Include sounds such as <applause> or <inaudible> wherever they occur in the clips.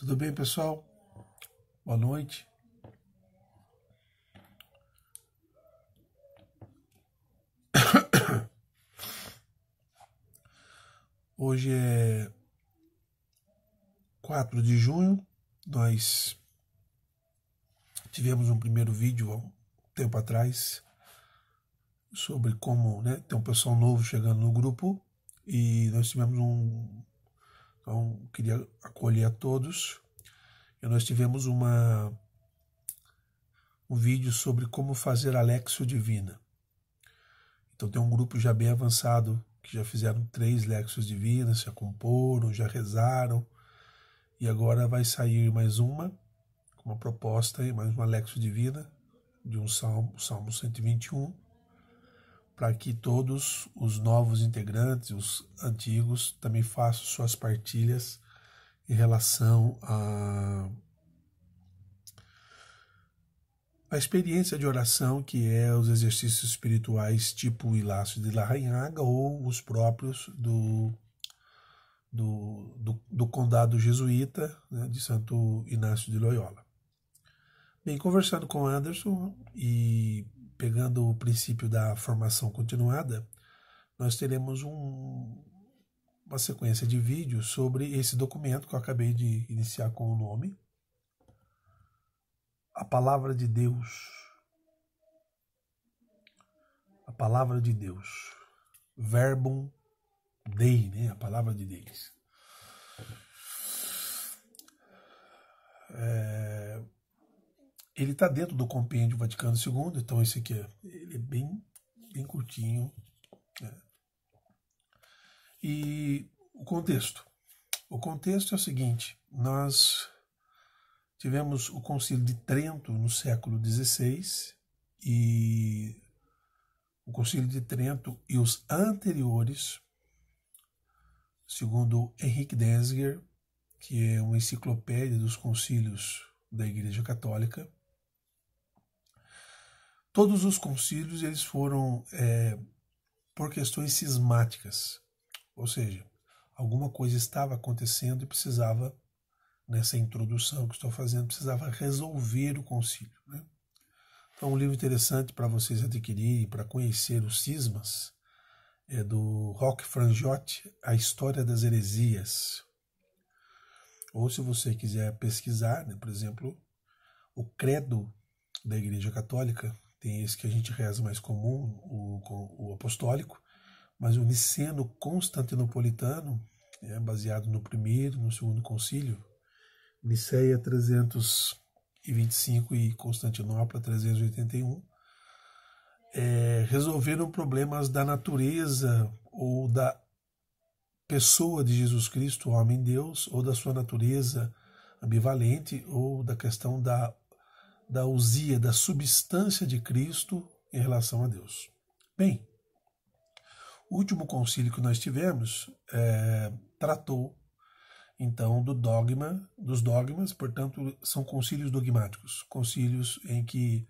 Tudo bem, pessoal? Boa noite. <coughs> Hoje é 4 de junho. Nós tivemos um primeiro vídeo há um tempo atrás sobre como né, tem um pessoal novo chegando no grupo e nós tivemos um então, queria acolher a todos. E nós tivemos uma um vídeo sobre como fazer Alexio Divina. Então tem um grupo já bem avançado que já fizeram três Lexios Divinas, se comporam, já rezaram. E agora vai sair mais uma, com uma proposta, mais uma Lexio Divina, de um salmo, Salmo 121 para que todos os novos integrantes, os antigos, também façam suas partilhas em relação à a... a experiência de oração, que é os exercícios espirituais tipo o Hilácio de Larranhaga ou os próprios do, do, do, do condado jesuíta né, de Santo Inácio de Loyola. Bem, conversando com Anderson e pegando o princípio da formação continuada, nós teremos um, uma sequência de vídeos sobre esse documento que eu acabei de iniciar com o nome. A Palavra de Deus. A Palavra de Deus. Verbum Dei, né? A Palavra de Deus. É, ele está dentro do compêndio Vaticano II, então esse aqui é, ele é bem, bem curtinho. Né? E o contexto. O contexto é o seguinte: nós tivemos o Concílio de Trento no século XVI e o Concílio de Trento e os anteriores, segundo Henrique Denziger, que é uma enciclopédia dos concílios da Igreja Católica, Todos os concílios eles foram é, por questões cismáticas, ou seja, alguma coisa estava acontecendo e precisava, nessa introdução que estou fazendo, precisava resolver o concílio. Né? Então, um livro interessante para vocês adquirirem, para conhecer os cismas, é do Roque Frangiotti, A História das Heresias. Ou se você quiser pesquisar, né, por exemplo, o credo da Igreja Católica, tem esse que a gente reza mais comum, o, o apostólico, mas o niceno constantinopolitano, é baseado no primeiro, no segundo concílio, Niceia 325 e Constantinopla 381, é, resolveram problemas da natureza ou da pessoa de Jesus Cristo, homem-deus, ou da sua natureza ambivalente, ou da questão da da usia, da substância de Cristo em relação a Deus. Bem, o último concílio que nós tivemos é, tratou então do dogma, dos dogmas, portanto, são concílios dogmáticos, concílios em que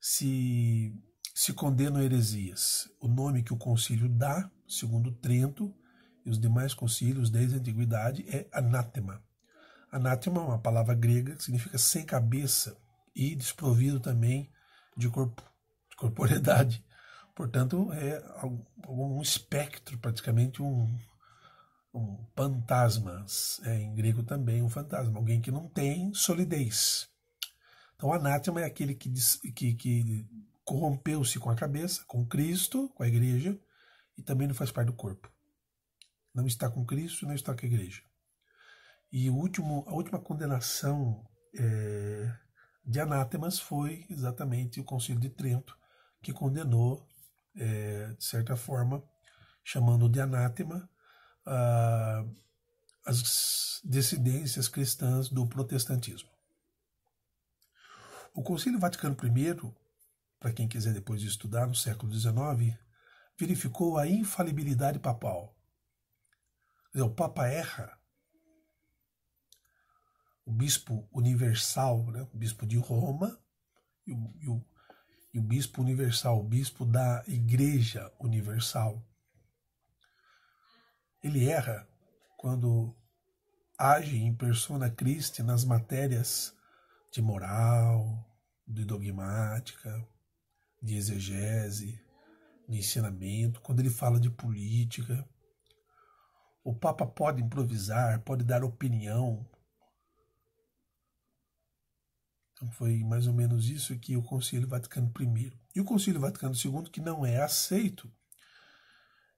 se se condenam heresias. O nome que o concílio dá, segundo Trento e os demais concílios desde a antiguidade é anátema. Anátema é uma palavra grega que significa sem cabeça, e desprovido também de corpo, de corporeidade. <laughs> Portanto, é um espectro, praticamente um, um fantasma, é, em grego também um fantasma, alguém que não tem solidez. Então, anátema é aquele que, que, que corrompeu-se com a cabeça, com Cristo, com a igreja, e também não faz parte do corpo. Não está com Cristo, não está com a igreja. E o último, a última condenação é, de anátemas foi exatamente o Concílio de Trento que condenou, é, de certa forma, chamando de anátema, ah, as dissidências cristãs do protestantismo. O Concílio Vaticano I, para quem quiser depois estudar, no século XIX, verificou a infalibilidade papal. O Papa erra o bispo universal, né, o bispo de Roma, e o, e o, e o bispo universal, o bispo da Igreja Universal. Ele erra quando age em persona Christi nas matérias de moral, de dogmática, de exegese, de ensinamento, quando ele fala de política. O Papa pode improvisar, pode dar opinião, então foi mais ou menos isso que o Concílio Vaticano I. E o Concílio Vaticano II, que não é aceito,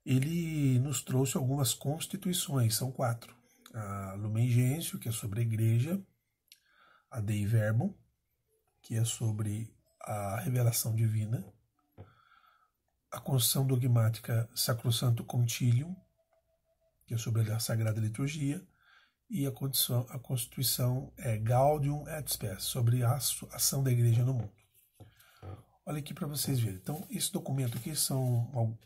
ele nos trouxe algumas constituições, são quatro. A Lumen Gentium, que é sobre a igreja, a Dei Verbum, que é sobre a revelação divina, a Constituição Dogmática Sacrosanto Concilium, que é sobre a Sagrada Liturgia, e a, a Constituição é Gaudium et Spes, sobre a ação da Igreja no mundo. Olha aqui para vocês verem. Então, esse documento aqui são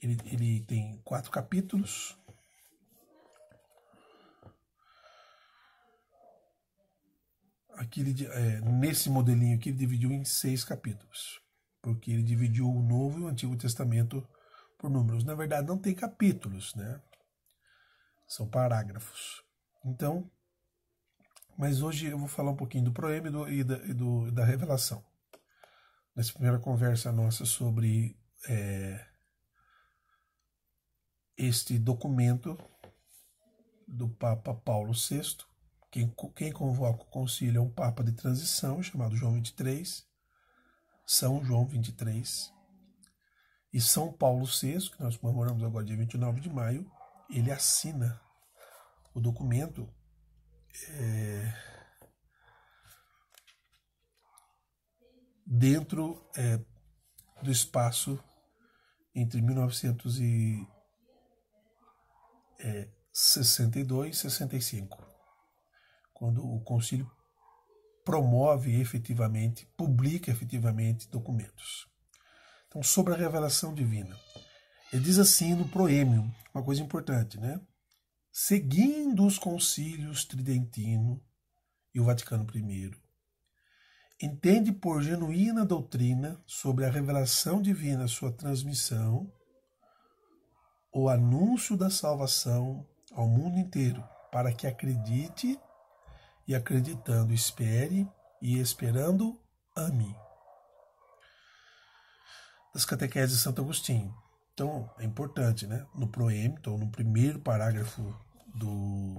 ele, ele tem quatro capítulos. Aqui ele, é, nesse modelinho aqui ele dividiu em seis capítulos, porque ele dividiu o Novo e o Antigo Testamento por números. Na verdade, não tem capítulos, né? são parágrafos. Então, mas hoje eu vou falar um pouquinho do proêmio e, do, e, da, e do, da, revelação. Nessa primeira conversa nossa sobre é, este documento do Papa Paulo VI, quem, quem convoca o concílio é um Papa de transição chamado João 23, São João 23, e São Paulo VI, que nós comemoramos agora dia 29 de maio, ele assina o documento é, dentro é, do espaço entre 1962 e 65, eh, quando o Conselho promove efetivamente, publica efetivamente documentos. Então, sobre a revelação divina. Ele diz assim no Proêmio, uma coisa importante, né? Seguindo os concílios tridentino e o Vaticano I, entende por genuína doutrina sobre a revelação divina sua transmissão, o anúncio da salvação ao mundo inteiro, para que acredite e acreditando espere e esperando ame. Das catequeses de Santo Agostinho. Então, é importante, né? No proêmio, então, no primeiro parágrafo do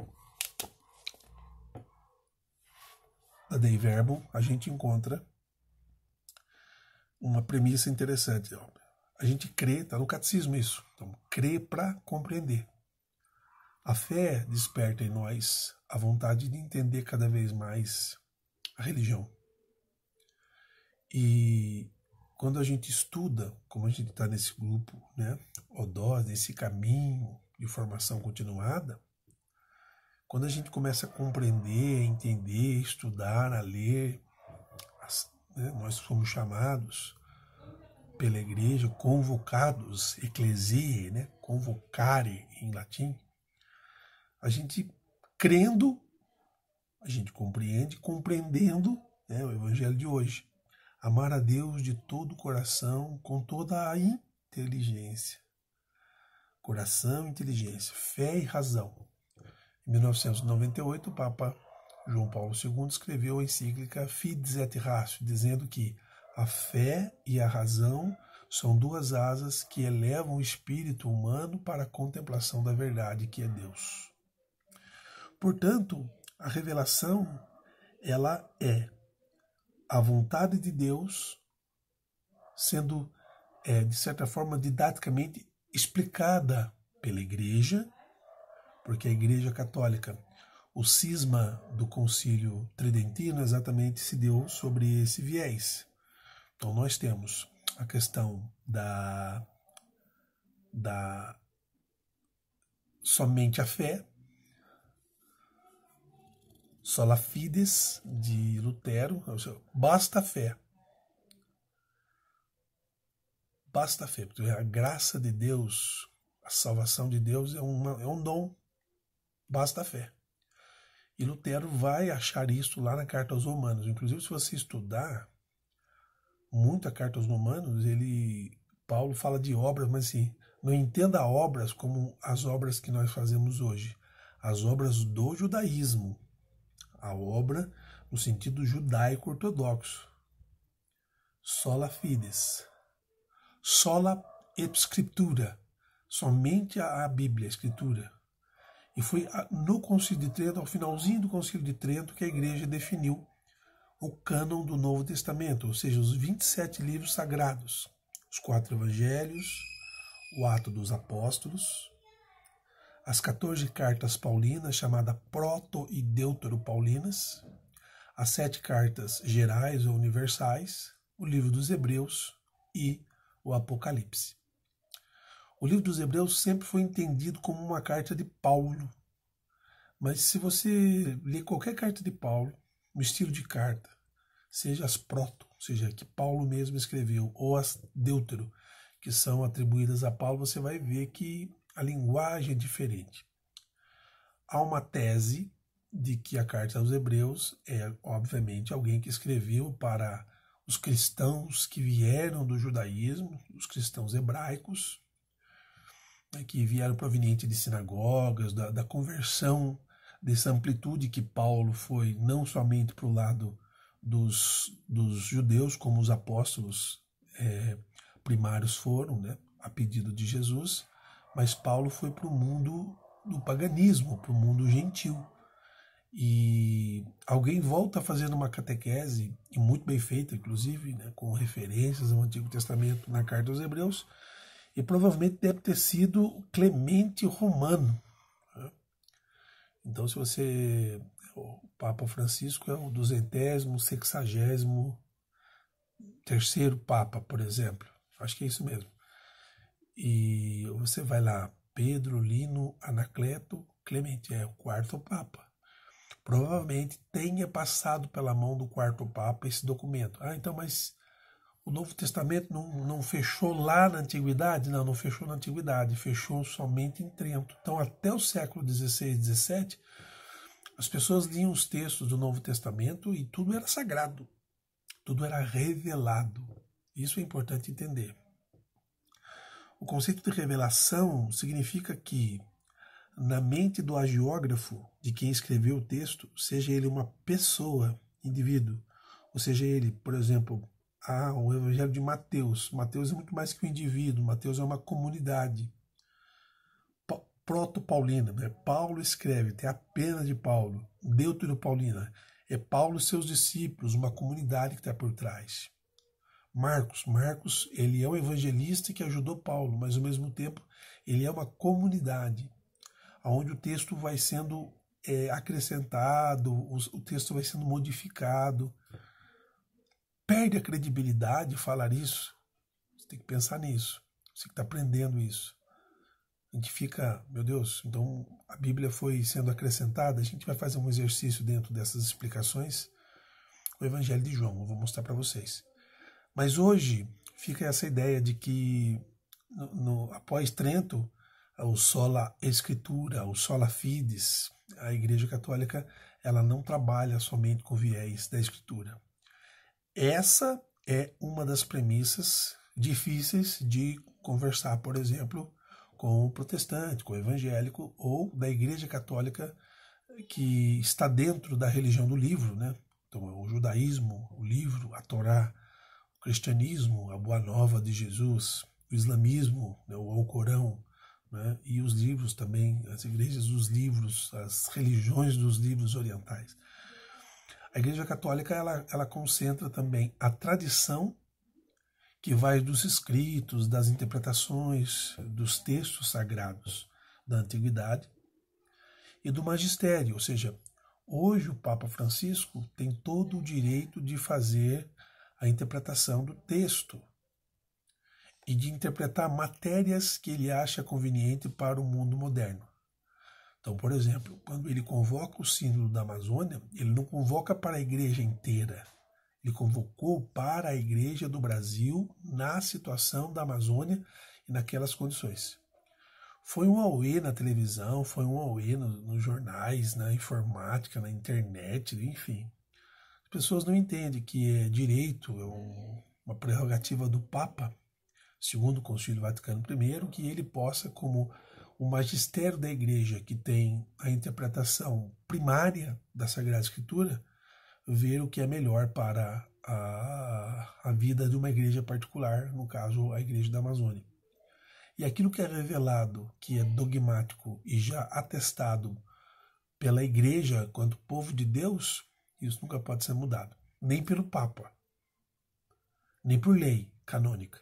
da Dei Verbo, a gente encontra uma premissa interessante. A gente crê, está no catecismo isso. Então, crê para compreender. A fé desperta em nós a vontade de entender cada vez mais a religião. E quando a gente estuda, como a gente está nesse grupo, né, ODOS, nesse caminho de formação continuada, quando a gente começa a compreender, entender, estudar, a ler, as, né, nós somos chamados pela igreja, convocados, ecclesiae, né, convocare em latim, a gente crendo, a gente compreende, compreendendo né, o evangelho de hoje. Amar a Deus de todo o coração, com toda a inteligência. Coração, inteligência, fé e razão. Em 1998, o Papa João Paulo II escreveu a encíclica Fides et Ratio, dizendo que a fé e a razão são duas asas que elevam o espírito humano para a contemplação da verdade que é Deus. Portanto, a revelação ela é a vontade de Deus sendo, é, de certa forma, didaticamente explicada pela Igreja, porque a Igreja Católica, o cisma do Concílio Tridentino exatamente se deu sobre esse viés. Então, nós temos a questão da, da somente a fé, sola fides de Lutero, é basta a fé. Basta a fé, porque a graça de Deus, a salvação de Deus é, uma, é um dom, basta a fé. E Lutero vai achar isso lá na Carta aos Romanos. Inclusive, se você estudar muito a Carta aos Romanos, ele Paulo fala de obras, mas assim, não entenda obras como as obras que nós fazemos hoje, as obras do judaísmo, a obra no sentido judaico-ortodoxo. Sola fides. Sola scriptura. Somente a Bíblia, a Escritura. E foi no Concílio de Trento, ao finalzinho do Concílio de Trento, que a Igreja definiu o cânon do Novo Testamento, ou seja, os 27 livros sagrados, os quatro evangelhos, o Ato dos Apóstolos, as 14 cartas paulinas, chamada Proto e Deutero Paulinas, as sete cartas gerais ou universais, o livro dos Hebreus e o Apocalipse. O livro dos Hebreus sempre foi entendido como uma carta de Paulo, mas se você ler qualquer carta de Paulo, no estilo de carta, seja as proto, ou seja, que Paulo mesmo escreveu, ou as deutero, que são atribuídas a Paulo, você vai ver que a linguagem é diferente. Há uma tese de que a carta aos Hebreus é, obviamente, alguém que escreveu para os cristãos que vieram do judaísmo, os cristãos hebraicos, né, que vieram proveniente de sinagogas, da, da conversão, dessa amplitude que Paulo foi não somente para o lado dos, dos judeus, como os apóstolos é, primários foram, né, a pedido de Jesus, mas Paulo foi para o mundo do paganismo, para o mundo gentil. E alguém volta fazendo uma catequese, e muito bem feita, inclusive, né, com referências ao Antigo Testamento na Carta aos Hebreus, e provavelmente deve ter sido Clemente Romano. Né. Então, se você. O Papa Francisco é o duzentésimo, sexagésimo, terceiro Papa, por exemplo. Acho que é isso mesmo. E você vai lá, Pedro, Lino, Anacleto, Clemente, é o quarto Papa. Provavelmente tenha passado pela mão do quarto Papa esse documento. Ah, então, mas o Novo Testamento não, não fechou lá na Antiguidade? Não, não fechou na Antiguidade, fechou somente em Trento. Então, até o século XVI 17, XVII, as pessoas liam os textos do Novo Testamento e tudo era sagrado, tudo era revelado. Isso é importante entender. O conceito de revelação significa que, na mente do agiógrafo, de quem escreveu o texto, seja ele uma pessoa, indivíduo, ou seja ele, por exemplo, ah, o Evangelho de Mateus. Mateus é muito mais que um indivíduo, Mateus é uma comunidade. Proto-paulina, né? Paulo escreve, tem a pena de Paulo. Deutero-paulina, é Paulo e seus discípulos, uma comunidade que está por trás. Marcos. Marcos, ele é um evangelista que ajudou Paulo, mas ao mesmo tempo ele é uma comunidade, onde o texto vai sendo é, acrescentado, o, o texto vai sendo modificado. Perde a credibilidade falar isso? Você tem que pensar nisso. Você que está aprendendo isso. A gente fica, meu Deus, então a Bíblia foi sendo acrescentada. A gente vai fazer um exercício dentro dessas explicações. O Evangelho de João, eu vou mostrar para vocês. Mas hoje fica essa ideia de que no, no, após Trento, o sola escritura, o sola fides, a Igreja Católica ela não trabalha somente com viés da escritura. Essa é uma das premissas difíceis de conversar, por exemplo, com o protestante, com o evangélico ou da Igreja Católica que está dentro da religião do livro, né? Então, é o judaísmo, o livro, a Torá, cristianismo, a Boa Nova de Jesus, o islamismo, né, o Alcorão, né, e os livros também, as igrejas dos livros, as religiões dos livros orientais. A Igreja Católica ela, ela concentra também a tradição que vai dos escritos, das interpretações, dos textos sagrados da antiguidade e do magistério, ou seja, hoje o Papa Francisco tem todo o direito de fazer a interpretação do texto e de interpretar matérias que ele acha conveniente para o mundo moderno. Então, por exemplo, quando ele convoca o Sínodo da Amazônia, ele não convoca para a igreja inteira. Ele convocou para a igreja do Brasil na situação da Amazônia e naquelas condições. Foi um auê na televisão, foi um auê nos, nos jornais, na informática, na internet, enfim. As pessoas não entendem que é direito, é um, uma prerrogativa do Papa, segundo o Concílio Vaticano I, que ele possa, como o magistério da Igreja, que tem a interpretação primária da Sagrada Escritura, ver o que é melhor para a, a vida de uma igreja particular, no caso, a Igreja da Amazônia. E aquilo que é revelado, que é dogmático e já atestado pela igreja quanto povo de Deus, isso nunca pode ser mudado, nem pelo Papa, nem por lei canônica.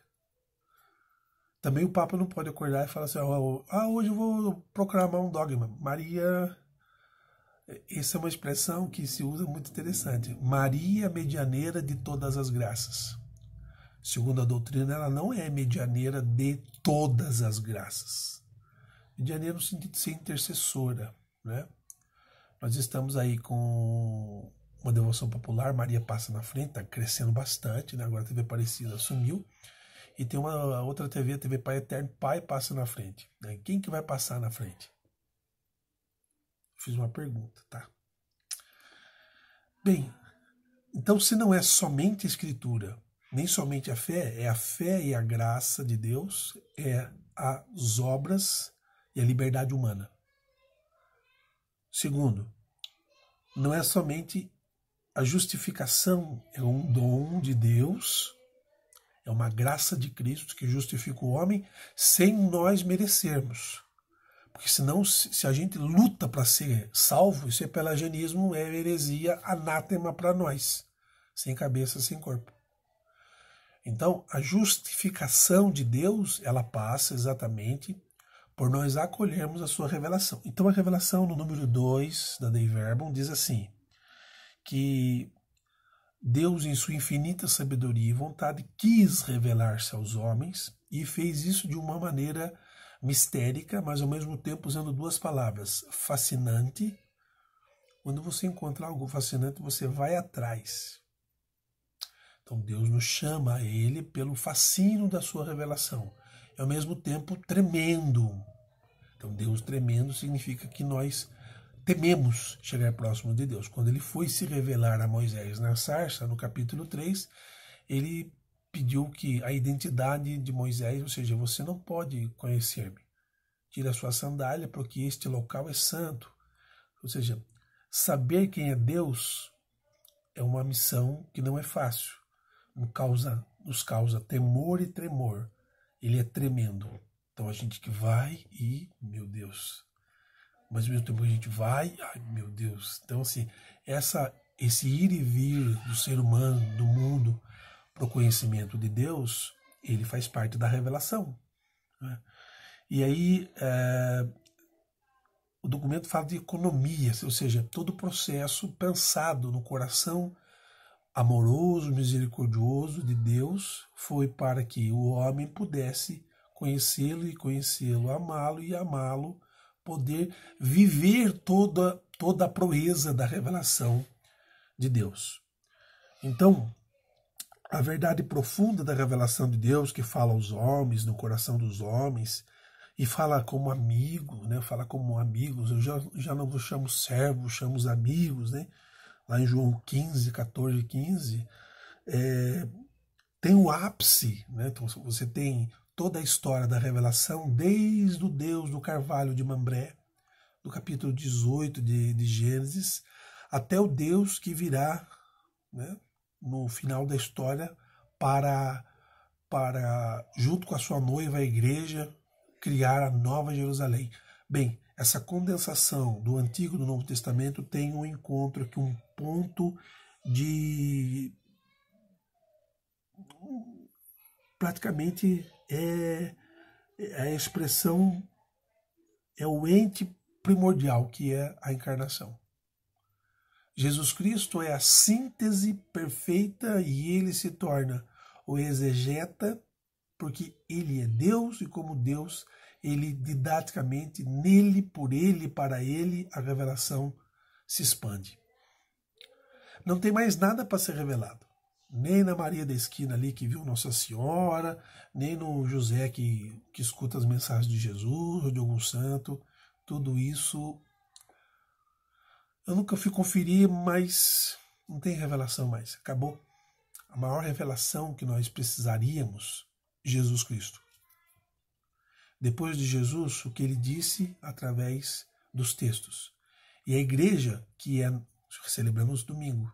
Também o Papa não pode acordar e falar assim: ah, hoje eu vou proclamar um dogma. Maria. Essa é uma expressão que se usa muito interessante. Maria, é medianeira de todas as graças. Segundo a doutrina, ela não é medianeira de todas as graças. Medianeira no sentido de ser intercessora. Né? Nós estamos aí com uma devoção popular, Maria passa na frente, está crescendo bastante, né? agora a TV Aparecida sumiu. E tem uma outra TV, a TV Pai Eterno, Pai passa na frente. Né? Quem que vai passar na frente? Fiz uma pergunta, tá? Bem, então se não é somente a Escritura, nem somente a fé, é a fé e a graça de Deus, é as obras e a liberdade humana. Segundo, não é somente a justificação é um dom de Deus, é uma graça de Cristo que justifica o homem sem nós merecermos. Porque senão, se a gente luta para ser salvo, isso é pelagianismo, é heresia anátema para nós, sem cabeça, sem corpo. Então, a justificação de Deus, ela passa exatamente por nós acolhermos a sua revelação. Então, a revelação no número 2 da Dei Verbum diz assim: que Deus, em sua infinita sabedoria e vontade, quis revelar-se aos homens e fez isso de uma maneira mistérica, mas ao mesmo tempo usando duas palavras: fascinante. Quando você encontra algo fascinante, você vai atrás. Então Deus nos chama a Ele pelo fascínio da sua revelação, e ao mesmo tempo tremendo. Então Deus tremendo significa que nós tememos chegar próximo de Deus. Quando ele foi se revelar a Moisés na sarça, no capítulo 3, ele pediu que a identidade de Moisés, ou seja, você não pode conhecer-me. tire a sua sandália, porque este local é santo. Ou seja, saber quem é Deus é uma missão que não é fácil. Nos causa, nos causa temor e tremor. Ele é tremendo. Então a gente que vai e, meu Deus, mas ao mesmo tempo a gente vai, ai meu Deus. Então, assim, essa, esse ir e vir do ser humano, do mundo, para o conhecimento de Deus, ele faz parte da revelação. Né? E aí, é, o documento fala de economia, ou seja, todo o processo pensado no coração amoroso, misericordioso de Deus foi para que o homem pudesse conhecê-lo e conhecê-lo, amá-lo e amá-lo poder viver toda, toda a proeza da revelação de Deus. Então, a verdade profunda da revelação de Deus que fala aos homens, no coração dos homens, e fala como amigo, né? Fala como amigos. Eu já, já não vos chamo servos, chamo os amigos, né? Lá em João 15, 14, 15, é, tem o ápice, né? Então você tem toda a história da revelação, desde o Deus do Carvalho de Mambré, do capítulo 18 de, de Gênesis, até o Deus que virá né, no final da história para, para, junto com a sua noiva, a igreja, criar a nova Jerusalém. Bem, essa condensação do Antigo e do Novo Testamento tem um encontro aqui, um ponto de praticamente é a expressão, é o ente primordial que é a encarnação. Jesus Cristo é a síntese perfeita e ele se torna o exegeta, porque ele é Deus e, como Deus, ele didaticamente, nele, por ele, para ele, a revelação se expande. Não tem mais nada para ser revelado nem na Maria da Esquina ali que viu Nossa Senhora, nem no José que, que escuta as mensagens de Jesus ou de algum santo. Tudo isso eu nunca fui conferir, mas não tem revelação mais. Acabou. A maior revelação que nós precisaríamos, Jesus Cristo. Depois de Jesus, o que ele disse através dos textos. E a igreja, que é celebramos domingo,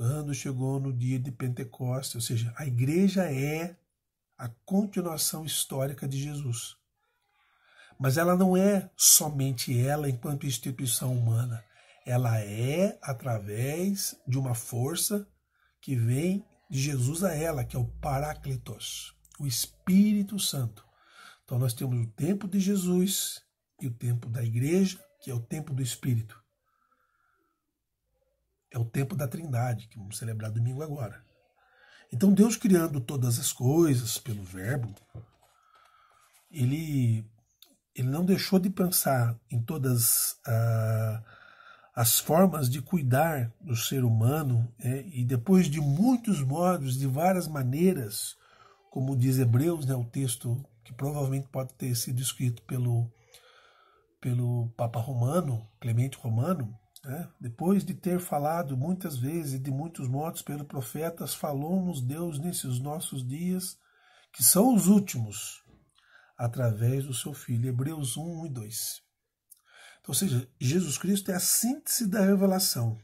quando chegou no dia de Pentecostes, ou seja, a igreja é a continuação histórica de Jesus. Mas ela não é somente ela enquanto instituição humana. Ela é através de uma força que vem de Jesus a ela, que é o Paráclitos, o Espírito Santo. Então nós temos o tempo de Jesus e o tempo da igreja, que é o tempo do Espírito. É o tempo da Trindade, que vamos celebrar domingo agora. Então, Deus criando todas as coisas pelo Verbo, ele, ele não deixou de pensar em todas ah, as formas de cuidar do ser humano, né? e depois de muitos modos, de várias maneiras, como diz Hebreus, né, o texto que provavelmente pode ter sido escrito pelo, pelo Papa Romano, Clemente Romano, né? Depois de ter falado muitas vezes de muitos mortos pelos profetas, falou-nos Deus nesses nossos dias, que são os últimos, através do seu Filho. Hebreus 1, 1 e 2. Então, ou seja, Jesus Cristo é a síntese da revelação.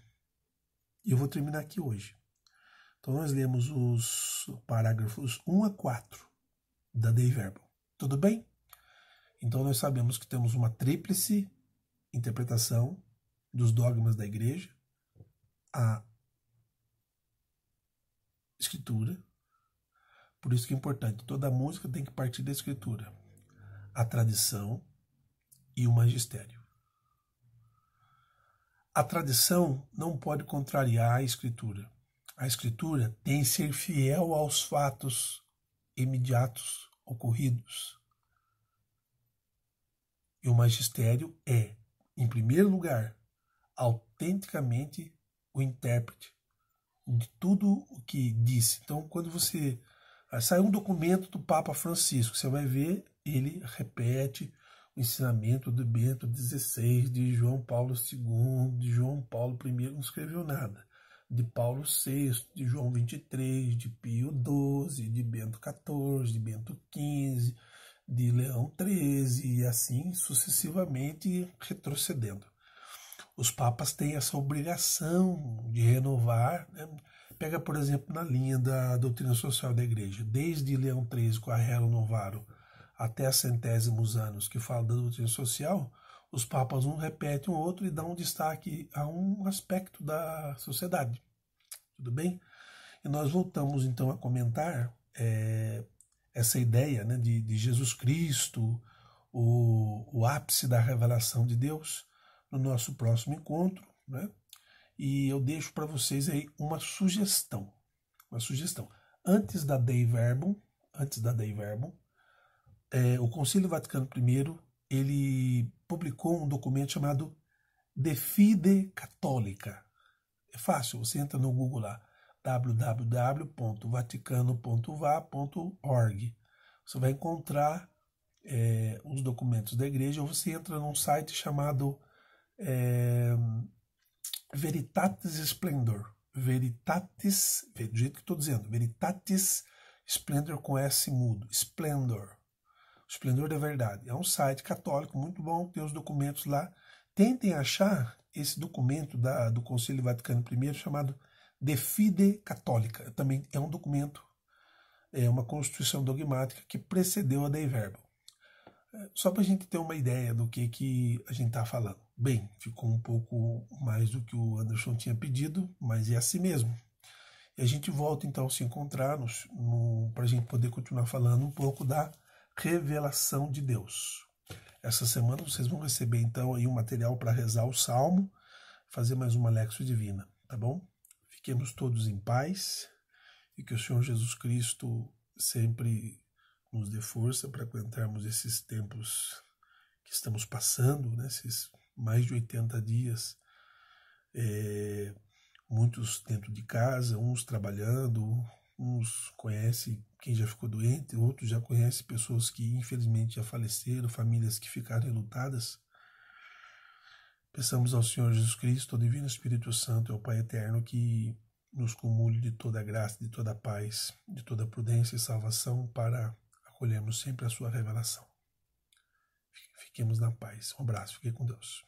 E eu vou terminar aqui hoje. Então, nós lemos os parágrafos 1 a 4 da Dei Verbo. Tudo bem? Então, nós sabemos que temos uma tríplice interpretação dos dogmas da igreja, a escritura. Por isso que é importante, toda música tem que partir da escritura, a tradição e o magistério. A tradição não pode contrariar a escritura. A escritura tem que ser fiel aos fatos imediatos ocorridos. E o magistério é, em primeiro lugar, autenticamente o intérprete de tudo o que disse. Então, quando você ah, sai um documento do Papa Francisco, você vai ver ele repete o ensinamento do Bento XVI, de João Paulo II, de João Paulo I, não escreveu nada, de Paulo VI, de João XXIII, de Pio XII, de Bento XIV, de Bento XV, de Leão XIII, e assim sucessivamente retrocedendo os papas têm essa obrigação de renovar. Né? Pega, por exemplo, na linha da doutrina social da igreja, desde Leão XIII com a Rerum Novaro até centésimos anos que fala da doutrina social, os papas um repetem o outro e dão um destaque a um aspecto da sociedade. Tudo bem? E nós voltamos então a comentar é, essa ideia né, de, de Jesus Cristo, o, o ápice da revelação de Deus, no nosso próximo encontro, né? E eu deixo para vocês aí uma sugestão, uma sugestão. Antes da Dei Verbum, antes da Dei Verbum, é, o Concílio Vaticano I ele publicou um documento chamado De Fide Católica. É fácil, você entra no Google lá www.vaticano.va.org. Você vai encontrar é, os documentos da igreja ou você entra num site chamado é, Veritatis Splendor. Veritatis, do jeito que estou dizendo, Veritatis Splendor com S mudo, Splendor. Esplendor da Verdade. É um site católico muito bom, tem os documentos lá. Tentem achar esse documento da, do Concílio Vaticano I chamado De Fide Católica. Também é um documento, é uma constituição dogmática que precedeu a Dei Verbo. É, só para a gente ter uma ideia do que, que a gente está falando. Bem, ficou um pouco mais do que o Anderson tinha pedido, mas é assim mesmo. E a gente volta então a se encontrar para a gente poder continuar falando um pouco da revelação de Deus. Essa semana vocês vão receber então aí um material para rezar o Salmo, fazer mais uma Lexo Divina, tá bom? Fiquemos todos em paz e que o Senhor Jesus Cristo sempre nos dê força para aguentarmos esses tempos que estamos passando, né? esses mais de 80 dias, é, muitos dentro de casa, uns trabalhando, uns conhecem quem já ficou doente, outros já conhecem pessoas que infelizmente já faleceram, famílias que ficaram lutadas. Peçamos ao Senhor Jesus Cristo, ao Divino Espírito Santo, ao Pai Eterno, que nos cumule de toda a graça, de toda a paz, de toda a prudência e salvação para acolhermos sempre a sua revelação. Fiquemos na paz. Um abraço, fique com Deus.